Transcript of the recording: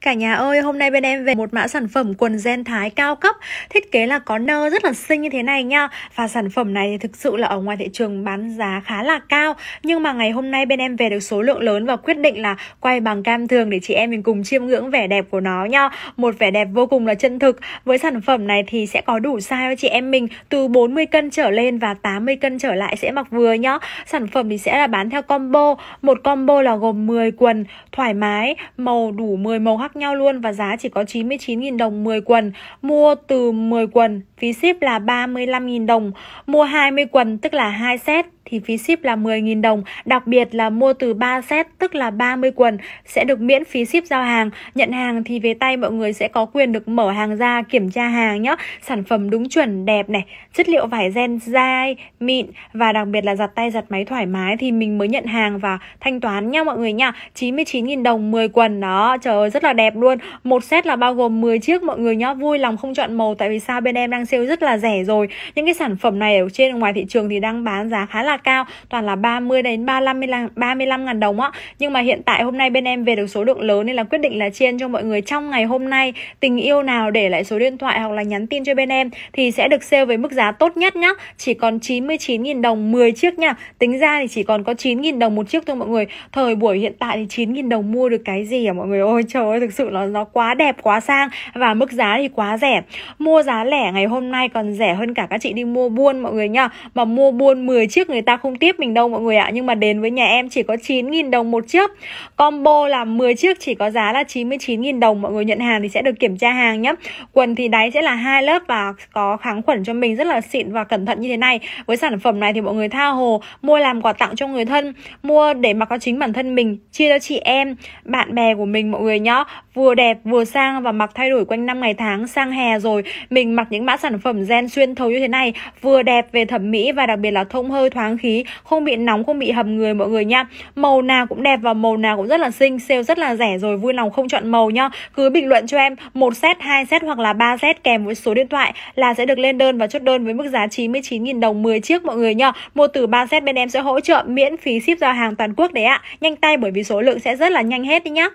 Cả nhà ơi, hôm nay bên em về một mã sản phẩm quần gen Thái cao cấp Thiết kế là có nơ rất là xinh như thế này nha Và sản phẩm này thì thực sự là ở ngoài thị trường bán giá khá là cao Nhưng mà ngày hôm nay bên em về được số lượng lớn và quyết định là quay bằng cam thường để chị em mình cùng chiêm ngưỡng vẻ đẹp của nó nha Một vẻ đẹp vô cùng là chân thực Với sản phẩm này thì sẽ có đủ size cho chị em mình từ 40 cân trở lên và 80 cân trở lại sẽ mặc vừa nhá Sản phẩm thì sẽ là bán theo combo Một combo là gồm 10 quần thoải mái, màu đủ 10 màu khác khác nhau luôn và giá chỉ có 99.000 đồng 10 quần. Mua từ 10 quần, phí ship là 35.000 đồng. Mua 20 quần tức là 2 set thì phí ship là 10.000 đồng. Đặc biệt là mua từ 3 set tức là 30 quần sẽ được miễn phí ship giao hàng. Nhận hàng thì về tay mọi người sẽ có quyền được mở hàng ra kiểm tra hàng nhé. Sản phẩm đúng chuẩn, đẹp này, chất liệu vải ren dai, mịn và đặc biệt là giặt tay giặt máy thoải mái thì mình mới nhận hàng và thanh toán nha mọi người nha. 99.000 đồng 10 quần đó. Trời ơi rất là đẹp luôn. Một set là bao gồm 10 chiếc mọi người nhá. Vui lòng không chọn màu tại vì sao bên em đang sale rất là rẻ rồi. Những cái sản phẩm này ở trên ngoài thị trường thì đang bán giá khá là cao toàn là 30 đến 35 35 ngàn đồng á nhưng mà hiện tại hôm nay bên em về được số lượng lớn nên là quyết định là chia cho mọi người trong ngày hôm nay tình yêu nào để lại số điện thoại hoặc là nhắn tin cho bên em thì sẽ được sale với mức giá tốt nhất nhá chỉ còn 99.000 đồng 10 chiếc nha tính ra thì chỉ còn có 9.000 đồng một chiếc thôi mọi người thời buổi hiện tại thì 9.000 đồng mua được cái gì à mọi người ôi trời ơi thực sự nó nó quá đẹp quá sang và mức giá thì quá rẻ mua giá lẻ ngày hôm nay còn rẻ hơn cả các chị đi mua buôn mọi người nhá mà mua buôn 10 chiếc người ta ta không tiếp mình đâu mọi người ạ à. Nhưng mà đến với nhà em chỉ có 9.000 đồng một chiếc Combo là 10 chiếc chỉ có giá là 99.000 đồng Mọi người nhận hàng thì sẽ được kiểm tra hàng nhé Quần thì đáy sẽ là hai lớp và có kháng khuẩn cho mình rất là xịn và cẩn thận như thế này Với sản phẩm này thì mọi người tha hồ mua làm quà tặng cho người thân Mua để mặc cho chính bản thân mình Chia cho chị em, bạn bè của mình mọi người nhá Vừa đẹp vừa sang và mặc thay đổi quanh năm ngày tháng Sang hè rồi mình mặc những mã sản phẩm gen xuyên thấu như thế này Vừa đẹp về thẩm mỹ và đặc biệt là thông hơi thoáng thoáng khí không bị nóng không bị hầm người mọi người nha màu nào cũng đẹp và màu nào cũng rất là xinh sale rất là rẻ rồi vui lòng không chọn màu nhá cứ bình luận cho em một set hai set hoặc là ba set kèm với số điện thoại là sẽ được lên đơn và chốt đơn với mức giá 99.000 đồng 10 chiếc mọi người nha mua từ ba set bên em sẽ hỗ trợ miễn phí ship giao hàng toàn quốc đấy ạ nhanh tay bởi vì số lượng sẽ rất là nhanh hết đi nhá